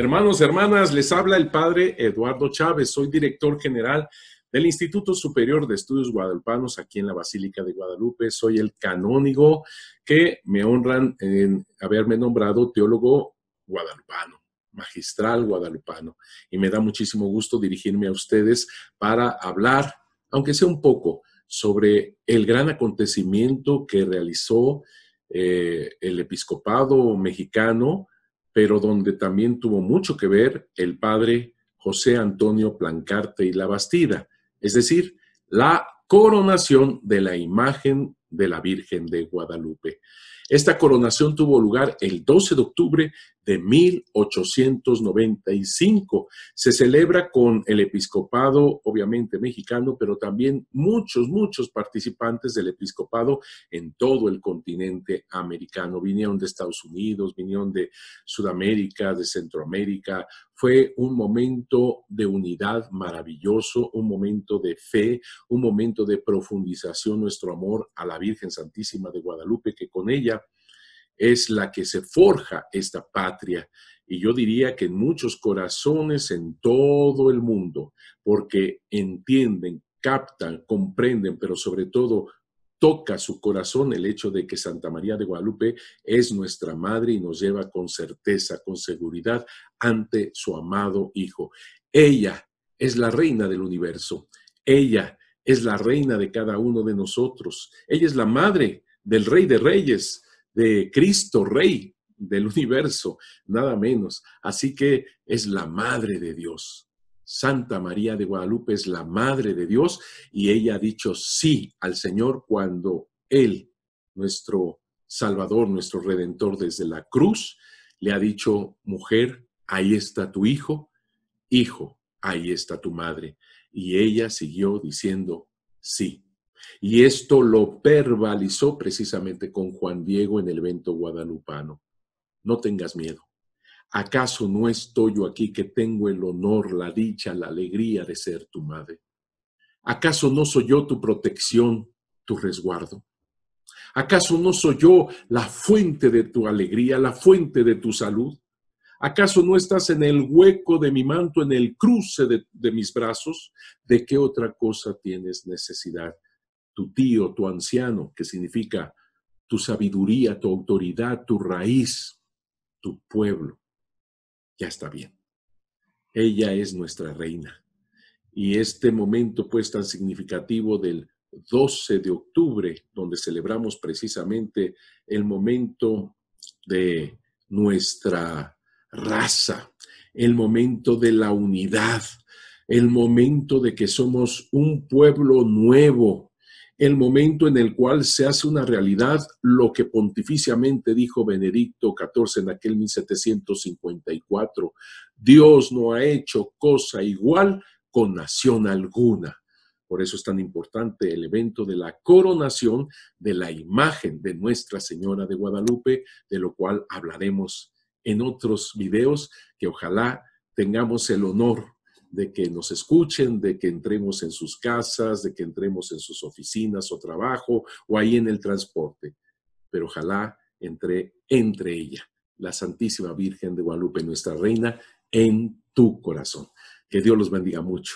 Hermanos, hermanas, les habla el padre Eduardo Chávez, soy director general del Instituto Superior de Estudios Guadalupanos aquí en la Basílica de Guadalupe. Soy el canónigo que me honran en haberme nombrado teólogo guadalupano, magistral guadalupano. Y me da muchísimo gusto dirigirme a ustedes para hablar, aunque sea un poco, sobre el gran acontecimiento que realizó eh, el episcopado mexicano pero donde también tuvo mucho que ver el padre José Antonio Plancarte y la Bastida, es decir, la coronación de la imagen de la Virgen de Guadalupe. Esta coronación tuvo lugar el 12 de octubre de 1895. Se celebra con el episcopado, obviamente mexicano, pero también muchos, muchos participantes del episcopado en todo el continente americano. Vinieron de Estados Unidos, vinieron de Sudamérica, de Centroamérica, fue un momento de unidad maravilloso, un momento de fe, un momento de profundización nuestro amor a la Virgen Santísima de Guadalupe, que con ella es la que se forja esta patria. Y yo diría que en muchos corazones en todo el mundo, porque entienden, captan, comprenden, pero sobre todo toca su corazón el hecho de que Santa María de Guadalupe es nuestra madre y nos lleva con certeza, con seguridad ante su amado Hijo. Ella es la reina del universo. Ella es la reina de cada uno de nosotros. Ella es la madre del Rey de Reyes, de Cristo Rey del universo, nada menos. Así que es la madre de Dios. Santa María de Guadalupe es la Madre de Dios y ella ha dicho sí al Señor cuando Él, nuestro Salvador, nuestro Redentor desde la cruz, le ha dicho, mujer, ahí está tu hijo, hijo, ahí está tu madre. Y ella siguió diciendo sí. Y esto lo verbalizó precisamente con Juan Diego en el evento guadalupano. No tengas miedo. ¿acaso no estoy yo aquí que tengo el honor, la dicha, la alegría de ser tu madre? ¿Acaso no soy yo tu protección, tu resguardo? ¿Acaso no soy yo la fuente de tu alegría, la fuente de tu salud? ¿Acaso no estás en el hueco de mi manto, en el cruce de, mis brazos? ¿De qué otra cosa tienes necesidad? Tu tío, tu anciano, que significa tu sabiduría, tu autoridad, tu raíz, tu pueblo ya está bien. Ella es nuestra reina. Y este momento pues tan significativo del 12 de octubre, donde celebramos precisamente el momento de nuestra raza, el momento de la unidad, el momento de que somos un pueblo nuevo, el momento en el cual se hace una realidad lo que pontificiamente dijo Benedicto XIV en aquel 1754. Dios no ha hecho cosa igual con nación alguna. Por eso es tan importante el evento de la coronación de la imagen de Nuestra Señora de Guadalupe, de lo cual hablaremos en otros videos que ojalá tengamos el honor de que nos escuchen, de que entremos en sus casas, de que entremos en sus oficinas o trabajo o ahí en el transporte. Pero ojalá entre, entre ella, la Santísima Virgen de Guadalupe, nuestra Reina, en tu corazón. Que Dios los bendiga mucho.